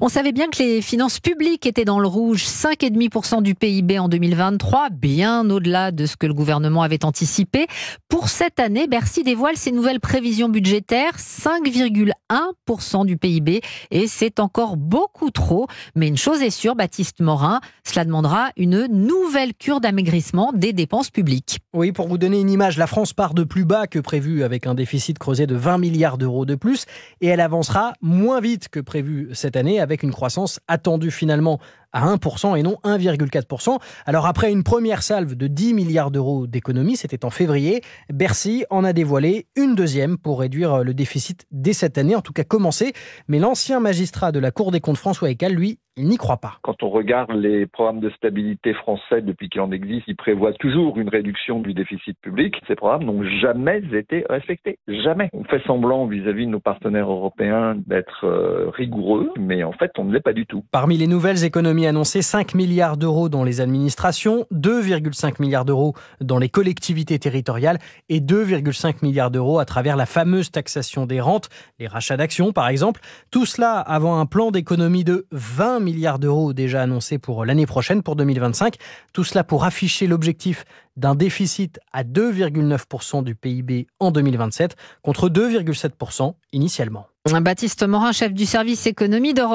On savait bien que les finances publiques étaient dans le rouge, 5,5% du PIB en 2023, bien au-delà de ce que le gouvernement avait anticipé. Pour cette année, Bercy dévoile ses nouvelles prévisions budgétaires, 5,1% du PIB, et c'est encore beaucoup trop. Mais une chose est sûre, Baptiste Morin, cela demandera une nouvelle cure d'amaigrissement des dépenses publiques. Oui, pour vous donner une image, la France part de plus bas que prévu, avec un déficit creusé de 20 milliards d'euros de plus, et elle avancera moins vite que prévu cette année avec une croissance attendue finalement à 1% et non 1,4%. Alors après une première salve de 10 milliards d'euros d'économies, c'était en février, Bercy en a dévoilé une deuxième pour réduire euh, le déficit dès cette année, en tout cas commencer. Mais l'ancien magistrat de la Cour des comptes François Ecal, lui, il n'y croit pas. Quand on regarde les programmes de stabilité français depuis qu'il en existe, ils prévoient toujours une réduction du déficit public. Ces programmes n'ont jamais été respectés. Jamais. On fait semblant vis-à-vis -vis de nos partenaires européens d'être euh, rigoureux, mais en fait, on ne l'est pas du tout. Parmi les nouvelles économies annoncé 5 milliards d'euros dans les administrations, 2,5 milliards d'euros dans les collectivités territoriales et 2,5 milliards d'euros à travers la fameuse taxation des rentes, les rachats d'actions par exemple. Tout cela avant un plan d'économie de 20 milliards d'euros déjà annoncé pour l'année prochaine, pour 2025. Tout cela pour afficher l'objectif d'un déficit à 2,9% du PIB en 2027 contre 2,7% initialement. Baptiste Morin, chef du service économie d'Europe.